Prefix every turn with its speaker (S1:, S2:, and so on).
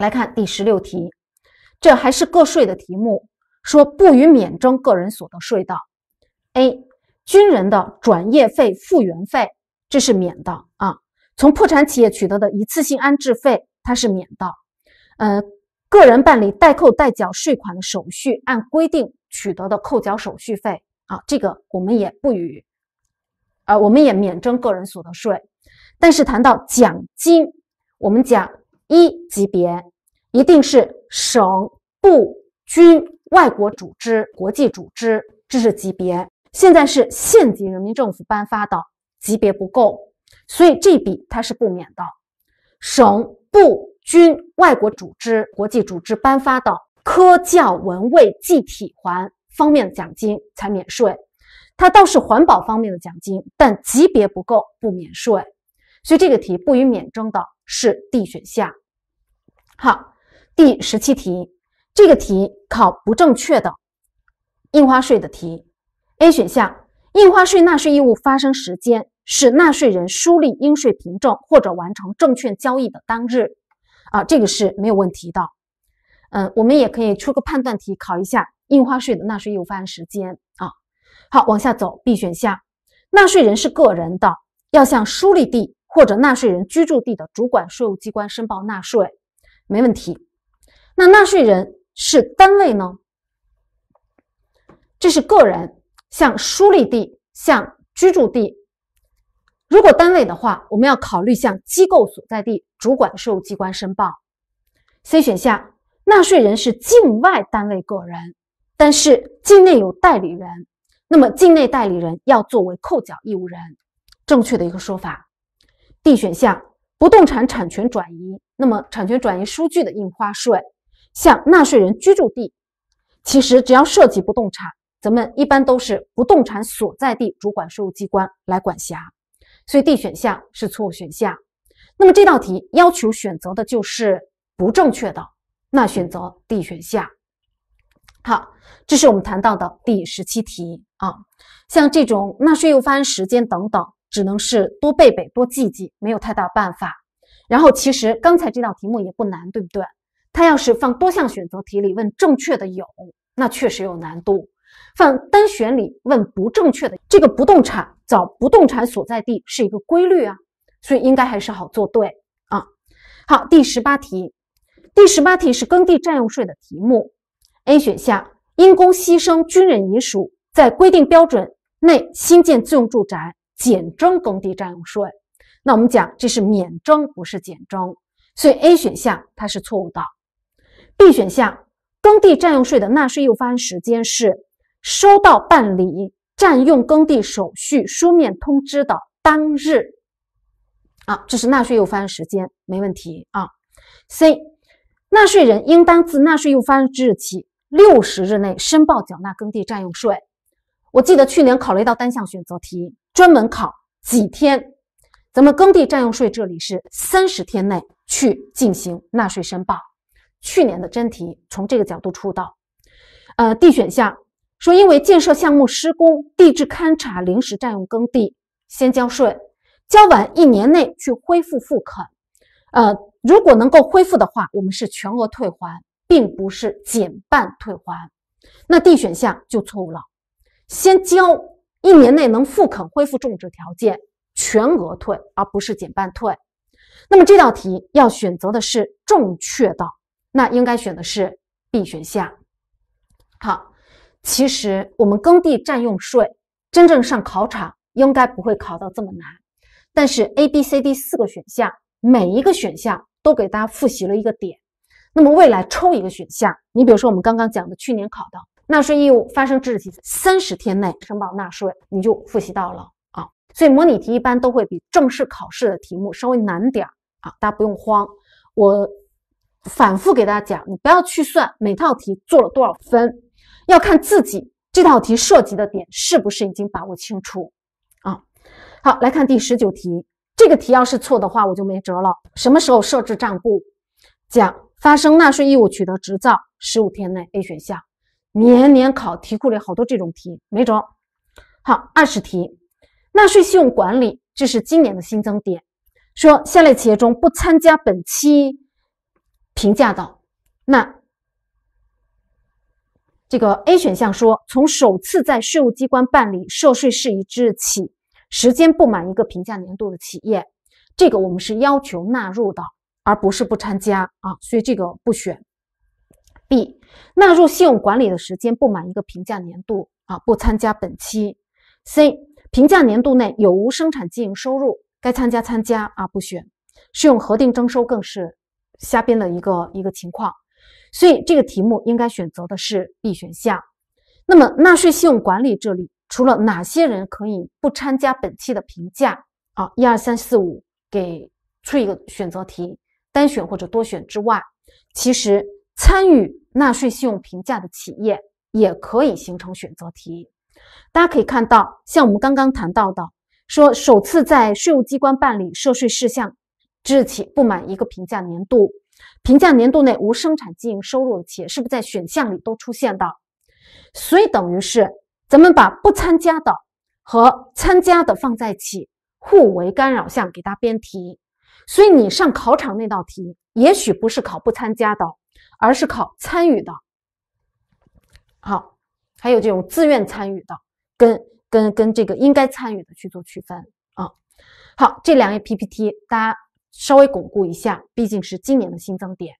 S1: 来看第十六题，这还是个税的题目，说不予免征个人所得税的，A 军人的转业费、复员费，这是免的啊。从破产企业取得的一次性安置费，它是免的。呃，个人办理代扣代缴税款的手续，按规定取得的扣缴手续费啊，这个我们也不予，呃，我们也免征个人所得税。但是谈到奖金，我们讲。一级别一定是省部军外国组织国际组织，这是级别。现在是县级人民政府颁发的级别不够，所以这笔它是不免的。省部军外国组织国际组织颁发的科教文卫计体环方面的奖金才免税，它倒是环保方面的奖金，但级别不够不免税，所以这个题不予免征的。是 D 选项。好，第十七题，这个题考不正确的印花税的题。A 选项，印花税纳税义务发生时间是纳税人书立应税凭证或者完成证券交易的当日，啊，这个是没有问题的。嗯，我们也可以出个判断题考一下印花税的纳税义务发生时间啊。好，往下走，B 选项，纳税人是个人的，要向书立地。或者纳税人居住地的主管税务机关申报纳税，没问题。那纳税人是单位呢？这是个人向书立地、向居住地。如果单位的话，我们要考虑向机构所在地主管税务机关申报。C 选项，纳税人是境外单位、个人，但是境内有代理人，那么境内代理人要作为扣缴义务人。正确的一个说法。D 选项，不动产产权转移，那么产权转移收据的印花税向纳税人居住地。其实只要涉及不动产，咱们一般都是不动产所在地主管税务机关来管辖，所以 D 选项是错误选项。那么这道题要求选择的就是不正确的，那选择 D 选项。好，这是我们谈到的第十七题啊，像这种纳税义务发生时间等等。只能是多背背、多记记，没有太大办法。然后，其实刚才这道题目也不难，对不对？他要是放多项选择题里问正确的有，那确实有难度；放单选里问不正确的，这个不动产找不动产所在地是一个规律啊，所以应该还是好做对啊。好，第十八题，第十八题是耕地占用税的题目。A 选项，因公牺牲军人遗属在规定标准内新建自用住宅。减征耕地占用税，那我们讲这是免征，不是减征，所以 A 选项它是错误的。B 选项，耕地占用税的纳税义务发生时间是收到办理占用耕地手续书面通知的当日，啊，这是纳税义务发生时间，没问题啊。C，纳税人应当自纳税义务发生之日起六十日内申报缴纳耕地占用税。我记得去年考了一道单项选择题。专门考几天？咱们耕地占用税这里是三十天内去进行纳税申报。去年的真题从这个角度出道，呃，D 选项说因为建设项目施工地质勘察临时占用耕地，先交税，交完一年内去恢复复垦，呃，如果能够恢复的话，我们是全额退还，并不是减半退还，那 D 选项就错误了，先交。一年内能复垦恢复种植条件，全额退，而不是减半退。那么这道题要选择的是正确的，那应该选的是 B 选项。好，其实我们耕地占用税真正上考场应该不会考到这么难，但是 A、B、C、D 四个选项每一个选项都给大家复习了一个点。那么未来抽一个选项，你比如说我们刚刚讲的去年考的，纳税义务发生之日起三十天内申报纳税，你就复习到了啊。所以模拟题一般都会比正式考试的题目稍微难点儿啊，大家不用慌。我反复给大家讲，你不要去算每套题做了多少分，要看自己这道题涉及的点是不是已经把握清楚啊。好，来看第十九题，这个题要是错的话，我就没辙了。什么时候设置账簿？讲发生纳税义务，取得执照十五天内，A 选项。年年考题库里好多这种题，没辙。好，二十题，纳税信用管理这是今年的新增点。说下列企业中不参加本期评价的，那这个 A 选项说，从首次在税务机关办理涉税事宜之日起，时间不满一个评价年度的企业，这个我们是要求纳入的，而不是不参加啊，所以这个不选。B 纳入信用管理的时间不满一个评价年度啊，不参加本期。C 评价年度内有无生产经营收入，该参加参加啊，不选。适用核定征收更是瞎编的一个一个情况，所以这个题目应该选择的是 B 选项。那么纳税信用管理这里除了哪些人可以不参加本期的评价啊？一二三四五给出一个选择题，单选或者多选之外，其实参与。纳税信用评价的企业也可以形成选择题。大家可以看到，像我们刚刚谈到的，说首次在税务机关办理涉税事项之日起不满一个评价年度，评价年度内无生产经营收入的企业，是不是在选项里都出现的？所以等于是咱们把不参加的和参加的放在一起，互为干扰项，给它编题。所以你上考场那道题，也许不是考不参加的。而是考参与的，好，还有这种自愿参与的，跟跟跟这个应该参与的去做区分啊。好，这两页 PPT 大家稍微巩固一下，毕竟是今年的新增点。